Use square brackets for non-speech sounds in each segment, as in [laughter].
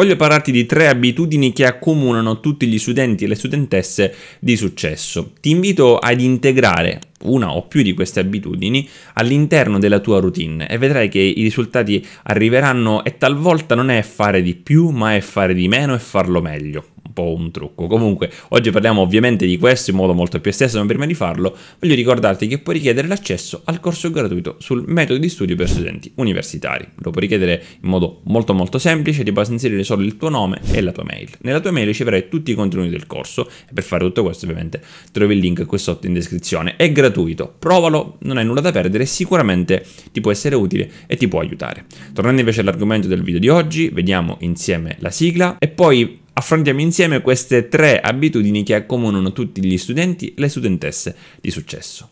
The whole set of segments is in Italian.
Voglio parlarti di tre abitudini che accomunano tutti gli studenti e le studentesse di successo. Ti invito ad integrare una o più di queste abitudini all'interno della tua routine e vedrai che i risultati arriveranno e talvolta non è fare di più ma è fare di meno e farlo meglio un po' un trucco. Comunque, oggi parliamo ovviamente di questo in modo molto più esteso, ma prima di farlo voglio ricordarti che puoi richiedere l'accesso al corso gratuito sul metodo di studio per studenti universitari. Lo puoi richiedere in modo molto molto semplice, ti basta inserire solo il tuo nome e la tua mail. Nella tua mail riceverai tutti i contenuti del corso e per fare tutto questo ovviamente trovi il link qui sotto in descrizione. È gratuito, provalo, non hai nulla da perdere, sicuramente ti può essere utile e ti può aiutare. Tornando invece all'argomento del video di oggi, vediamo insieme la sigla e poi Affrontiamo insieme queste tre abitudini che accomunano tutti gli studenti e le studentesse di successo.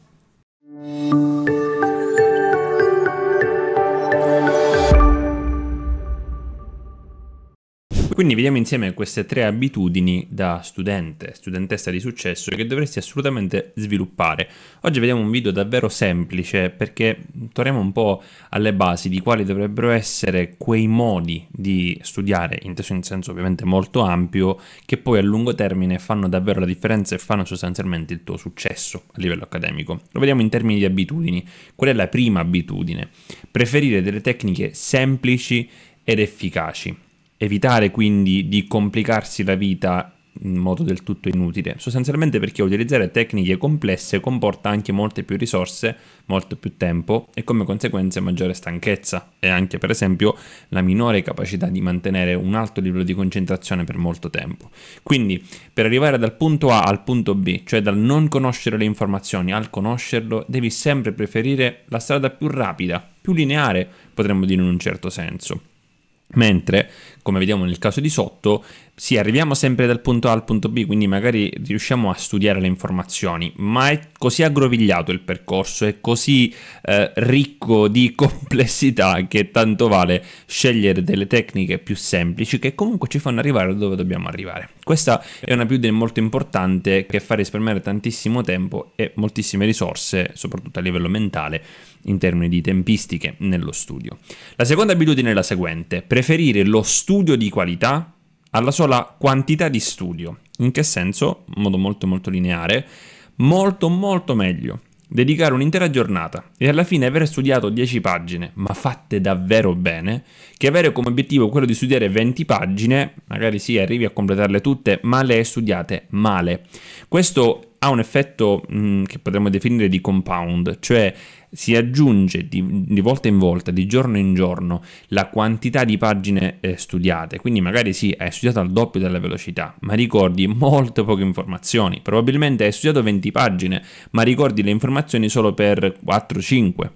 Quindi vediamo insieme queste tre abitudini da studente, studentessa di successo che dovresti assolutamente sviluppare. Oggi vediamo un video davvero semplice perché torniamo un po' alle basi di quali dovrebbero essere quei modi di studiare, inteso in senso ovviamente molto ampio, che poi a lungo termine fanno davvero la differenza e fanno sostanzialmente il tuo successo a livello accademico. Lo vediamo in termini di abitudini. Qual è la prima abitudine? Preferire delle tecniche semplici ed efficaci evitare quindi di complicarsi la vita in modo del tutto inutile, sostanzialmente perché utilizzare tecniche complesse comporta anche molte più risorse, molto più tempo e come conseguenza maggiore stanchezza e anche per esempio la minore capacità di mantenere un alto livello di concentrazione per molto tempo. Quindi per arrivare dal punto A al punto B, cioè dal non conoscere le informazioni al conoscerlo, devi sempre preferire la strada più rapida, più lineare, potremmo dire in un certo senso mentre come vediamo nel caso di sotto sì, arriviamo sempre dal punto A al punto B, quindi magari riusciamo a studiare le informazioni, ma è così aggrovigliato il percorso, è così eh, ricco di [laughs] complessità che tanto vale scegliere delle tecniche più semplici che comunque ci fanno arrivare dove dobbiamo arrivare. Questa è una più molto importante che fa risparmiare tantissimo tempo e moltissime risorse, soprattutto a livello mentale, in termini di tempistiche nello studio. La seconda abitudine è la seguente, preferire lo studio di qualità alla sola quantità di studio. In che senso? In modo molto molto lineare, molto molto meglio. Dedicare un'intera giornata e alla fine aver studiato 10 pagine, ma fatte davvero bene, che avere come obiettivo quello di studiare 20 pagine, magari sì, arrivi a completarle tutte, ma le studiate male. Questo ha un effetto mh, mm, che potremmo definire di compound, cioè si aggiunge di, di, volta in volta, di giorno in giorno, la quantità di pagine eh, studiate, quindi magari sì, hai studiato al doppio della velocità, ma ricordi molto poche informazioni, probabilmente hai studiato 20 pagine, ma ricordi le informazioni solo per 4-5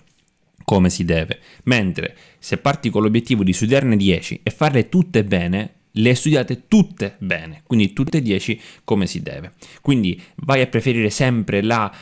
come si deve, mentre se parti con l'obiettivo di studiarne 10 e farle tutte bene, le studiate tutte bene, quindi tutte 10 come si deve. Quindi vai a preferire sempre la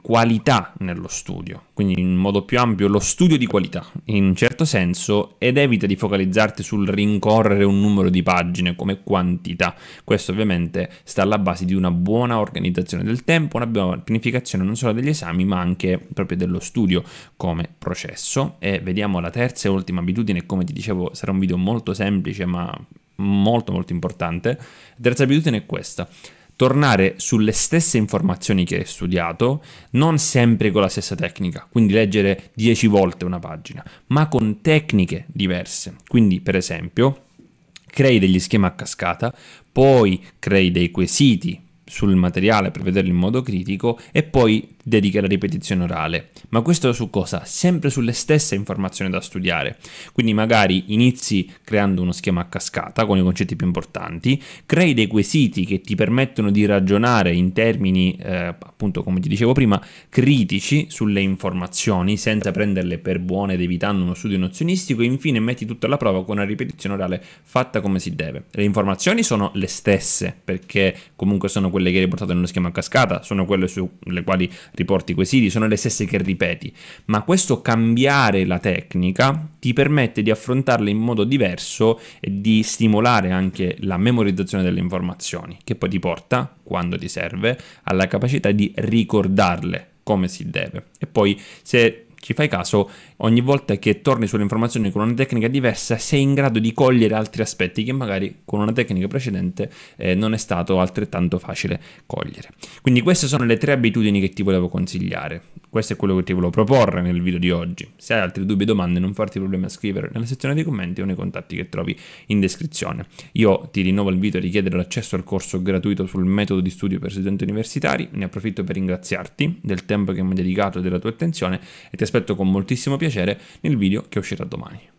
qualità nello studio, quindi in modo più ampio lo studio di qualità in un certo senso ed evita di focalizzarti sul rincorrere un numero di pagine come quantità. Questo ovviamente sta alla base di una buona organizzazione del tempo, una buona pianificazione non solo degli esami ma anche proprio dello studio come processo. E vediamo la terza e ultima abitudine, come ti dicevo sarà un video molto semplice ma molto molto importante. La terza abitudine è questa tornare sulle stesse informazioni che hai studiato, non sempre con la stessa tecnica, quindi leggere 10 volte una pagina, ma con tecniche diverse. Quindi, per esempio, crei degli schemi a cascata, poi crei dei quesiti sul materiale per vederli in modo critico e poi dedica la ripetizione orale, ma questo su cosa? Sempre sulle stesse informazioni da studiare. Quindi magari inizi creando uno schema a cascata con i concetti più importanti, crei dei quesiti che ti permettono di ragionare in termini, eh, appunto come ti dicevo prima, critici sulle informazioni senza prenderle per buone ed evitando uno studio nozionistico e infine metti tutta la prova con una ripetizione orale fatta come si deve. Le informazioni sono le stesse perché comunque sono quelle che hai riportato nello schema a cascata, sono quelle sulle quali riporti quesiti, sono le stesse che ripeti, ma questo cambiare la tecnica ti permette di affrontarle in modo diverso e di stimolare anche la memorizzazione delle informazioni, che poi ti porta, quando ti serve, alla capacità di ricordarle come si deve. E poi se ci fai caso, ogni volta che torni sulle informazioni con una tecnica diversa sei in grado di cogliere altri aspetti che magari con una tecnica precedente eh, non è stato altrettanto facile cogliere. Quindi queste sono le tre abitudini che ti volevo consigliare. Questo è quello che ti volevo proporre nel video di oggi. Se hai altri dubbi o domande non farti problemi a scrivere nella sezione dei commenti o nei contatti che trovi in descrizione. Io ti rinnovo il video a richiedere l'accesso al corso gratuito sul metodo di studio per studenti universitari, ne approfitto per ringraziarti del tempo che mi hai dedicato e della tua attenzione e ti aspetto con moltissimo piacere nel video che uscirà domani.